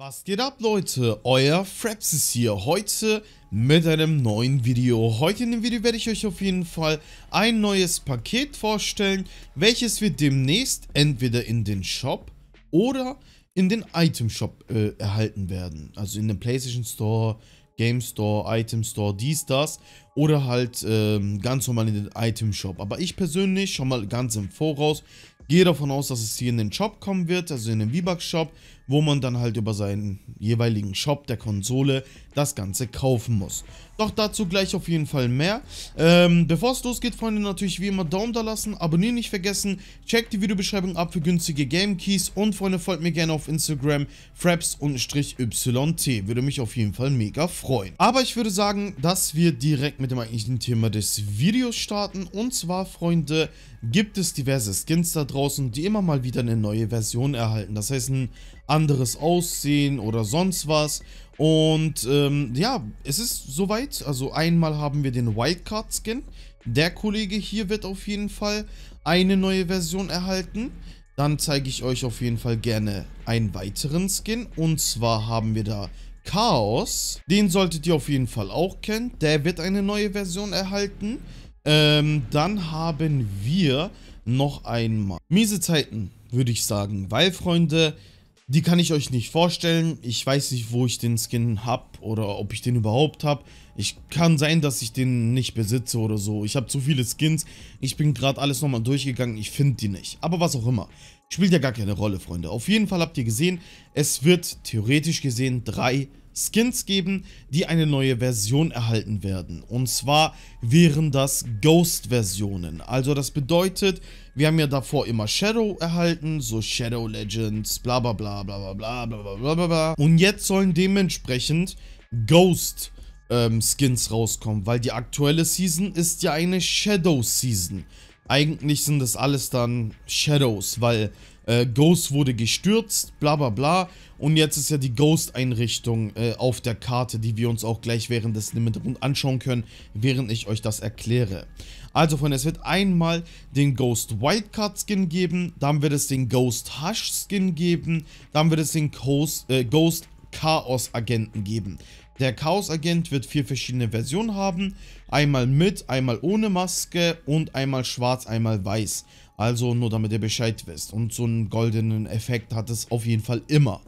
Was geht ab Leute, euer Fraps ist hier, heute mit einem neuen Video. Heute in dem Video werde ich euch auf jeden Fall ein neues Paket vorstellen, welches wir demnächst entweder in den Shop oder in den Item Shop äh, erhalten werden. Also in den Playstation Store, Game Store, Item Store, dies, das oder halt ähm, ganz normal in den Item Shop. Aber ich persönlich schon mal ganz im Voraus gehe davon aus, dass es hier in den Shop kommen wird, also in den V-Bucks Shop wo man dann halt über seinen jeweiligen Shop der Konsole das Ganze kaufen muss. Doch dazu gleich auf jeden Fall mehr. Ähm, Bevor es losgeht, Freunde, natürlich wie immer Daumen da lassen, abonnieren nicht vergessen, checkt die Videobeschreibung ab für günstige Game Keys und Freunde, folgt mir gerne auf Instagram fraps-yt, würde mich auf jeden Fall mega freuen. Aber ich würde sagen, dass wir direkt mit dem eigentlichen Thema des Videos starten und zwar, Freunde, gibt es diverse Skins da draußen, die immer mal wieder eine neue Version erhalten. Das heißt, ein anderes Aussehen oder sonst was. Und ähm, ja, es ist soweit. Also einmal haben wir den Wildcard-Skin. Der Kollege hier wird auf jeden Fall eine neue Version erhalten. Dann zeige ich euch auf jeden Fall gerne einen weiteren Skin. Und zwar haben wir da Chaos. Den solltet ihr auf jeden Fall auch kennen. Der wird eine neue Version erhalten. Ähm, dann haben wir noch einmal miese Zeiten, würde ich sagen. Weil, Freunde, die kann ich euch nicht vorstellen. Ich weiß nicht, wo ich den Skin habe oder ob ich den überhaupt habe. Ich kann sein, dass ich den nicht besitze oder so. Ich habe zu viele Skins. Ich bin gerade alles nochmal durchgegangen. Ich finde die nicht. Aber was auch immer. Spielt ja gar keine Rolle, Freunde. Auf jeden Fall habt ihr gesehen, es wird theoretisch gesehen drei Skins geben, die eine neue Version erhalten werden. Und zwar wären das Ghost-Versionen. Also das bedeutet, wir haben ja davor immer Shadow erhalten, so Shadow Legends, bla bla bla bla bla bla bla bla bla bla. Und jetzt sollen dementsprechend Ghost ähm, Skins rauskommen, weil die aktuelle Season ist ja eine Shadow Season eigentlich sind das alles dann Shadows, weil äh, Ghost wurde gestürzt, bla bla bla. Und jetzt ist ja die Ghost-Einrichtung äh, auf der Karte, die wir uns auch gleich während des Limit Rund anschauen können, während ich euch das erkläre. Also Freunde, es wird einmal den Ghost Wildcard Skin geben, dann wird es den Ghost Hush Skin geben, dann wird es den Ghost, äh, Ghost Chaos Agenten geben. Der Chaos-Agent wird vier verschiedene Versionen haben. Einmal mit, einmal ohne Maske und einmal schwarz, einmal weiß. Also nur damit ihr Bescheid wisst. Und so einen goldenen Effekt hat es auf jeden Fall immer.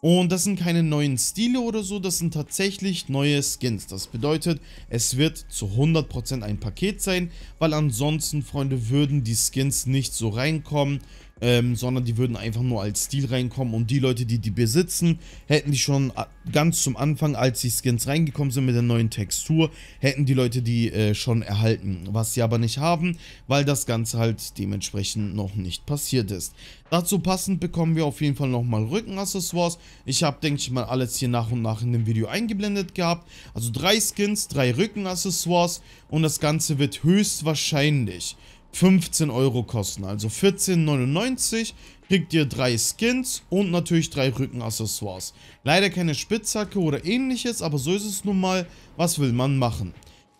Und das sind keine neuen Stile oder so, das sind tatsächlich neue Skins. Das bedeutet, es wird zu 100% ein Paket sein, weil ansonsten, Freunde, würden die Skins nicht so reinkommen ähm, sondern die würden einfach nur als Stil reinkommen und die Leute, die die besitzen, hätten die schon äh, ganz zum Anfang, als die Skins reingekommen sind mit der neuen Textur, hätten die Leute die äh, schon erhalten, was sie aber nicht haben, weil das Ganze halt dementsprechend noch nicht passiert ist. Dazu passend bekommen wir auf jeden Fall nochmal Rückenaccessoires. Ich habe, denke ich mal, alles hier nach und nach in dem Video eingeblendet gehabt. Also drei Skins, drei Rückenaccessoires und das Ganze wird höchstwahrscheinlich 15 Euro kosten. Also 14,99 kriegt ihr drei Skins und natürlich drei Rückenaccessoires. Leider keine Spitzhacke oder ähnliches, aber so ist es nun mal. Was will man machen?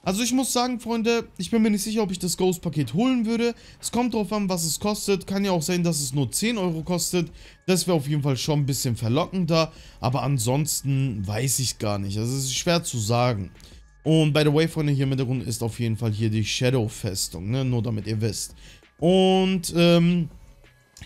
Also ich muss sagen, Freunde, ich bin mir nicht sicher, ob ich das Ghost-Paket holen würde. Es kommt drauf an, was es kostet. Kann ja auch sein, dass es nur 10 Euro kostet. Das wäre auf jeden Fall schon ein bisschen verlockender. Aber ansonsten weiß ich gar nicht. Also es ist schwer zu sagen. Und by the way, Freunde, hier im Hintergrund ist auf jeden Fall hier die Shadow-Festung, ne? Nur damit ihr wisst. Und, ähm,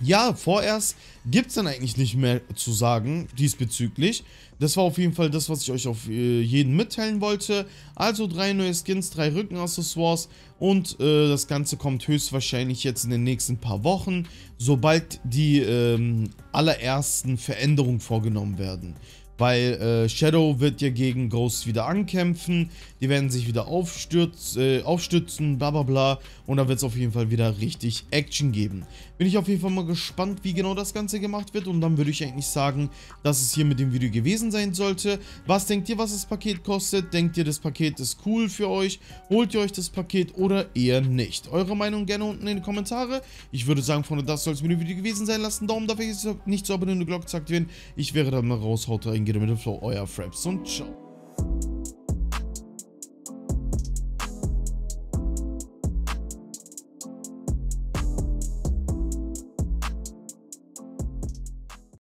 ja, vorerst gibt es dann eigentlich nicht mehr zu sagen diesbezüglich. Das war auf jeden Fall das, was ich euch auf äh, jeden mitteilen wollte. Also drei neue Skins, drei Rückenaccessoires und äh, das Ganze kommt höchstwahrscheinlich jetzt in den nächsten paar Wochen, sobald die ähm, allerersten Veränderungen vorgenommen werden. Weil äh, Shadow wird ja gegen Ghost wieder ankämpfen. Die werden sich wieder aufstürz, äh, aufstützen, bla bla bla. Und da wird es auf jeden Fall wieder richtig Action geben. Bin ich auf jeden Fall mal gespannt, wie genau das Ganze gemacht wird. Und dann würde ich eigentlich sagen, dass es hier mit dem Video gewesen sein sollte. Was denkt ihr, was das Paket kostet? Denkt ihr, das Paket ist cool für euch? Holt ihr euch das Paket oder eher nicht? Eure Meinung gerne unten in die Kommentare. Ich würde sagen, Freunde, das soll es mit dem Video gewesen sein. Lasst einen Daumen dafür, nicht zu abonnieren und die Glocke zu aktivieren. Ich wäre dann mal raus. Haut rein geht und mit Euer Fraps und ciao.